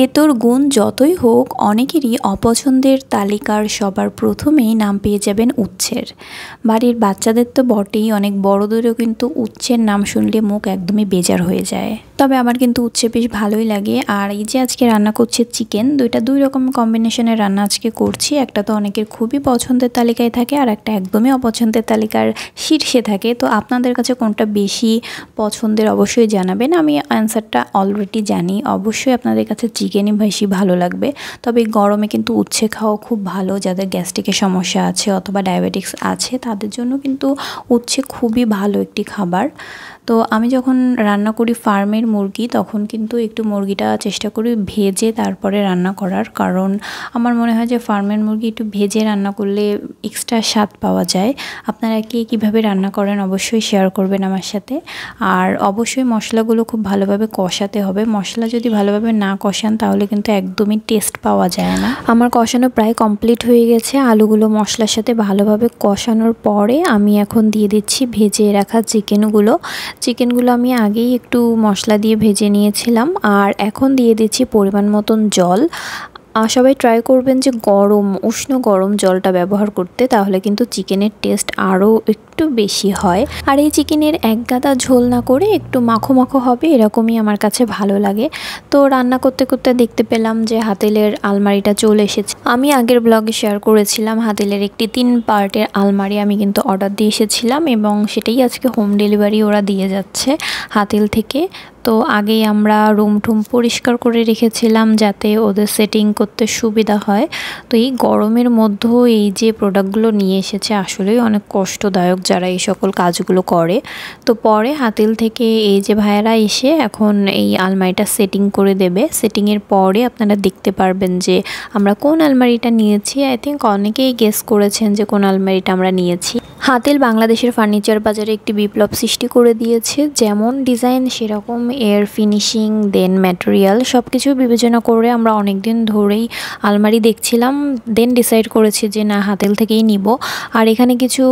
তেতোর গুণ যতই হোক অনেকেরই অপছন্দের তালিকার সবার প্রথমেই নাম পেয়ে যাবেন উচ্ছের বাড়ির বাচ্চাদের তো বটেই অনেক বড়দেরও কিন্তু উচ্ছের নাম শুনলে মুখ একদমই বেজার হয়ে যায় তবে আমার কিন্তু উচ্ছে বেশ ভালোই লাগে আর এই যে আজকে রান্না করছে চিকেন দুইটা দুই রকম কম্বিনেশনের রান্না আজকে করছি একটা তো অনেকের খুবই পছন্দের তালিকায় থাকে আর একটা একদমই অপছন্দের তালিকার শীর্ষে থাকে তো আপনাদের কাছে কোনটা বেশি পছন্দের অবশ্যই জানাবেন আমি অ্যান্সারটা অলরেডি জানি অবশ্যই আপনাদের কাছে চিকেনই বেশি ভালো লাগবে তবে গরমে কিন্তু উচ্ছে খাওয়া খুব ভালো যাদের গ্যাস্ট্রিকের সমস্যা আছে অথবা ডায়াবেটিক্স আছে তাদের জন্য কিন্তু উচ্ছে খুবই ভালো একটি খাবার তো আমি যখন রান্না করি ফার্মের মুরগি তখন কিন্তু একটু মুরগিটা চেষ্টা করি ভেজে তারপরে রান্না করার কারণ আমার মনে হয় যে ফার্মের মুরগি একটু ভেজে রান্না করলে এক্সট্রা স্বাদ পাওয়া যায় আপনারা কে কীভাবে রান্না করেন অবশ্যই শেয়ার করবেন আমার সাথে আর অবশ্যই মশলাগুলো খুব ভালোভাবে কষাতে হবে মশলা যদি ভালোভাবে না কষান তাহলে কিন্তু একদমই টেস্ট পাওয়া যায় না আমার কষানো প্রায় কমপ্লিট হয়ে গেছে আলুগুলো মশলার সাথে ভালোভাবে কষানোর পরে আমি এখন দিয়ে দিচ্ছি ভেজে রাখা চিকেনগুলো চিকেনগুলো আমি আগেই একটু মশলা দিয়ে ভেজে নিয়েছিলাম আর এখন দিয়ে দিচ্ছি পরিমাণ মতন জল সবাই ট্রাই করবেন যে গরম উষ্ণ গরম জলটা ব্যবহার করতে তাহলে কিন্তু চিকেনের টেস্ট আরও একটু একটু বেশি হয় আর এই চিকেনের এক গাদা ঝোল না করে একটু মাখো মাখো হবে এরকমই আমার কাছে ভালো লাগে তো রান্না করতে করতে দেখতে পেলাম যে হাতেলের আলমারিটা চলে এসেছে আমি আগের ব্লগে শেয়ার করেছিলাম হাতেলের একটি তিন পার্টের আলমারি আমি কিন্তু অর্ডার দিয়ে এসেছিলাম এবং সেটাই আজকে হোম ডেলিভারি ওরা দিয়ে যাচ্ছে হাতেল থেকে তো আগেই আমরা রুম টুম পরিষ্কার করে রেখেছিলাম যাতে ওদের সেটিং করতে সুবিধা হয় তো এই গরমের মধ্যেও এই যে প্রোডাক্টগুলো নিয়ে এসেছে আসলেই অনেক কষ্টদায়ক যারা এই সকল কাজগুলো করে তো পরে হাতিল থেকে এই যে ভাইয়েরা এসে এখন এই আলমারিটা সেটিং করে দেবে সেটিংয়ের পরে আপনারা দেখতে পারবেন যে আমরা কোন আলমারিটা নিয়েছি আই থিঙ্ক অনেকেই গেস করেছেন যে কোন আলমারিটা আমরা নিয়েছি হাতিল বাংলাদেশের ফার্নিচার বাজারে একটি বিপ্লব সৃষ্টি করে দিয়েছে যেমন ডিজাইন সেরকম এর ফিনিশিং দেন ম্যাটেরিয়াল সব কিছু বিবেচনা করে আমরা অনেক দিন ধরেই আলমারি দেখছিলাম দেন ডিসাইড করেছি যে না হাতিল থেকেই নিব আর এখানে কিছু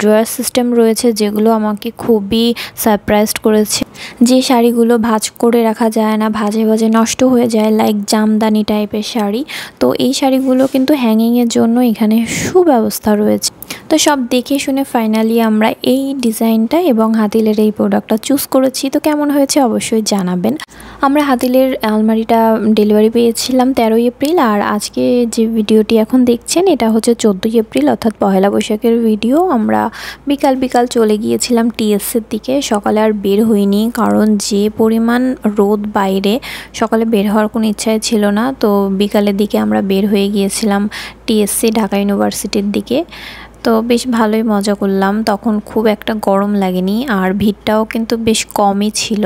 ড্রয়ার সিস্টেম রয়েছে যেগুলো আমাকে খুবই সারপ্রাইজড করেছে যে শাড়িগুলো ভাজ করে রাখা যায় না ভাজে ভাজে নষ্ট হয়ে যায় লাইক জামদানি টাইপের শাড়ি তো এই শাড়িগুলো কিন্তু হ্যাঙ্গিংয়ের জন্য এখানে সুব্যবস্থা রয়েছে তো সব দেখে শুনে ফাইনালি আমরা এই ডিজাইনটা এবং হাতিলের এই প্রোডাক্টটা চুজ করেছি তো কেমন হয়েছে অবশ্যই জানাবেন আমরা হাতিলের আলমারিটা ডেলিভারি পেয়েছিলাম তেরোই এপ্রিল আর আজকে যে ভিডিওটি এখন দেখছেন এটা হচ্ছে চোদ্দোই এপ্রিল অর্থাৎ পহেলা বৈশাখের ভিডিও আমরা বিকাল বিকাল চলে গিয়েছিলাম টিএসের দিকে সকালে আর বের হইনি কারণ যে পরিমাণ রোদ বাইরে সকালে বের হওয়ার কোনো ইচ্ছাই ছিল না তো বিকালের দিকে আমরা বের হয়ে গিয়েছিলাম টিএসসি ঢাকা ইউনিভার্সিটির দিকে তো বেশ ভালোই মজা করলাম তখন খুব একটা গরম লাগেনি আর ভিড়টাও কিন্তু বেশ কমই ছিল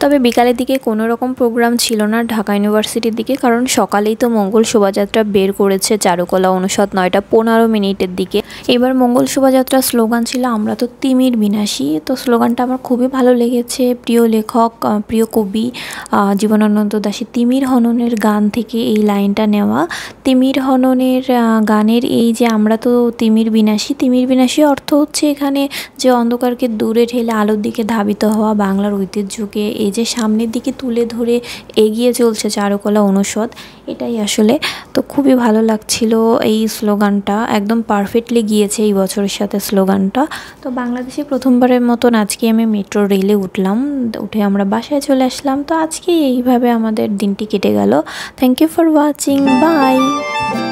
তবে বিকালের দিকে কোনো রকম প্রোগ্রাম ছিল না ঢাকা ইউনিভার্সিটির দিকে কারণ সকালেই তো মঙ্গল শোভাযাত্রা বের করেছে চারুকলা অনুষদ নয়টা পনেরো মিনিটের দিকে এবার মঙ্গল শোভাযাত্রার স্লোগান ছিল আমরা তো তিমির বিনাশী তো স্লোগানটা আমার খুবই ভালো লেগেছে প্রিয় লেখক প্রিয় কবি জীবনানন্দ দাসী তিমির হননের গান থেকে এই লাইনটা নেওয়া তিমির হননের গানের এই যে আমরা তো তিমির বিনাশী তিমির বিনাশী অর্থ হচ্ছে এখানে যে অন্ধকারকে দূরে ঠেলে আলোর দিকে ধাবিত হওয়া বাংলার ঐতিহ্যকে এই যে সামনের দিকে তুলে ধরে এগিয়ে চলছে চারুকলা অনুষদ এটাই আসলে তো খুবই ভালো লাগছিল এই স্লোগানটা একদম পারফেক্টলি গিয়ে গিয়েছে এই বছরের সাথে স্লোগানটা তো বাংলাদেশে প্রথমবারের মতন আজকে আমি মেট্রো রেলে উঠলাম উঠে আমরা বাসায় চলে আসলাম তো আজকে এইভাবে আমাদের দিনটি কেটে গেল thank you for watching by